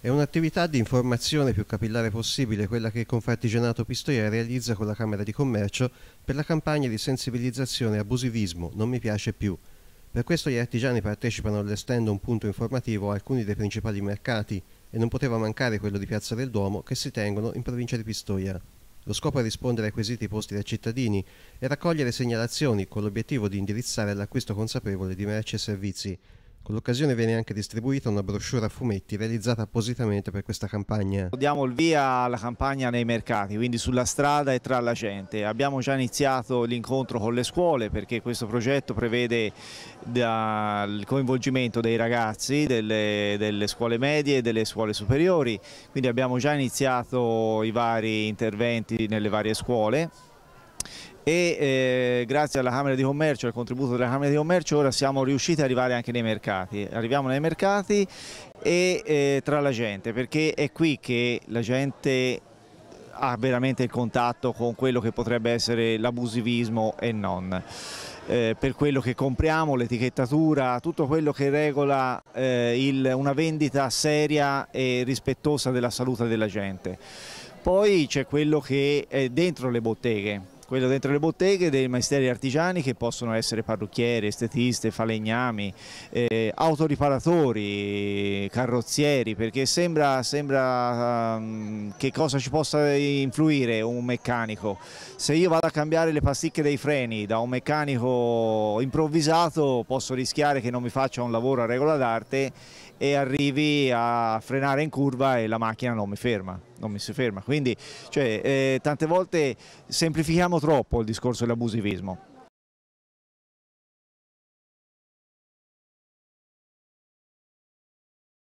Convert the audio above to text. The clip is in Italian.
È un'attività di informazione più capillare possibile quella che Confartigianato Pistoia realizza con la Camera di Commercio per la campagna di sensibilizzazione abusivismo non mi piace più. Per questo gli artigiani partecipano all'estendo un punto informativo a alcuni dei principali mercati e non poteva mancare quello di Piazza del Duomo che si tengono in provincia di Pistoia. Lo scopo è rispondere ai quesiti posti dai cittadini e raccogliere segnalazioni con l'obiettivo di indirizzare l'acquisto consapevole di merci e servizi. Con l'occasione viene anche distribuita una brochure a fumetti realizzata appositamente per questa campagna. Diamo il via alla campagna nei mercati, quindi sulla strada e tra la gente. Abbiamo già iniziato l'incontro con le scuole perché questo progetto prevede il coinvolgimento dei ragazzi delle, delle scuole medie e delle scuole superiori, quindi abbiamo già iniziato i vari interventi nelle varie scuole e eh, grazie alla Camera di Commercio, al contributo della Camera di Commercio ora siamo riusciti ad arrivare anche nei mercati, arriviamo nei mercati e eh, tra la gente perché è qui che la gente ha veramente il contatto con quello che potrebbe essere l'abusivismo e non. Eh, per quello che compriamo, l'etichettatura, tutto quello che regola eh, il, una vendita seria e rispettosa della salute della gente. Poi c'è quello che è dentro le botteghe, quello dentro le botteghe dei maestri artigiani che possono essere parrucchieri, estetiste, falegnami, eh, autoriparatori, carrozzieri, perché sembra, sembra um, che cosa ci possa influire un meccanico. Se io vado a cambiare le pasticche dei freni da un meccanico improvvisato posso rischiare che non mi faccia un lavoro a regola d'arte e arrivi a frenare in curva e la macchina non mi ferma non mi si ferma. Quindi cioè, eh, tante volte semplifichiamo troppo il discorso dell'abusivismo.